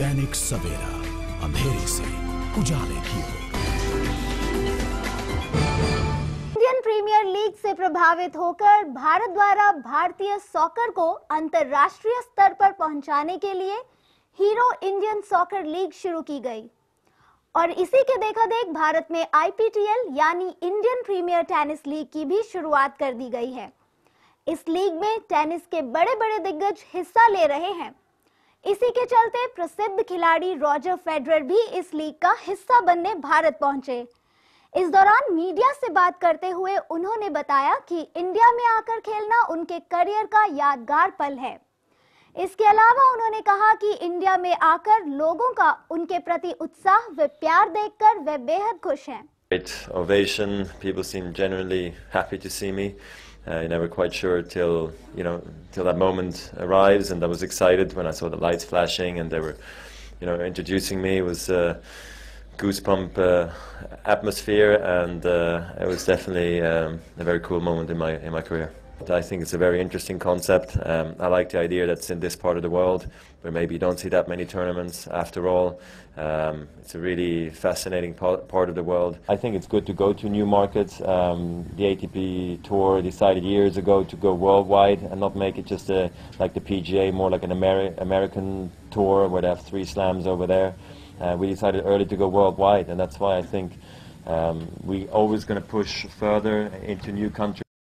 दैनिक सवेरा अंधेरे से उजाले की इंडियन प्रीमियर लीग से प्रभावित होकर भारत द्वारा भारतीय सॉकर को अंतरराष्ट्रीय स्तर पर पहुंचाने के लिए हीरो इंडियन सॉकर लीग शुरू की गई और इसी के देखा देख भारत में आईपीटीएल यानी इंडियन प्रीमियर टेनिस लीग की भी शुरुआत कर दी गई है इस लीग में टेनिस के बड़े बड़े दिग्गज हिस्सा ले रहे हैं इसी के चलते प्रसिद्ध खिलाड़ी रॉजर फेडरर भी इस लीग का हिस्सा बनने भारत पहुंचे इस दौरान मीडिया से बात करते हुए उन्होंने बताया कि इंडिया में आकर खेलना उनके करियर का यादगार पल है इसके अलावा उन्होंने कहा कि इंडिया में आकर लोगों का उनके प्रति उत्साह व प्यार देखकर वे बेहद खुश हैं Great ovation. People seem genuinely happy to see me. uh, you never quite sure till you know till that moment arrives. And I was excited when I saw the lights flashing and they were, you know, introducing me. It was a goosebump uh, atmosphere, and uh, it was definitely um, a very cool moment in my in my career. I think it's a very interesting concept. Um, I like the idea that's in this part of the world where maybe you don't see that many tournaments after all. Um, it's a really fascinating part of the world. I think it's good to go to new markets. Um, the ATP Tour decided years ago to go worldwide and not make it just a, like the PGA, more like an Ameri American tour where they have three slams over there. Uh, we decided early to go worldwide, and that's why I think um, we're always going to push further into new countries.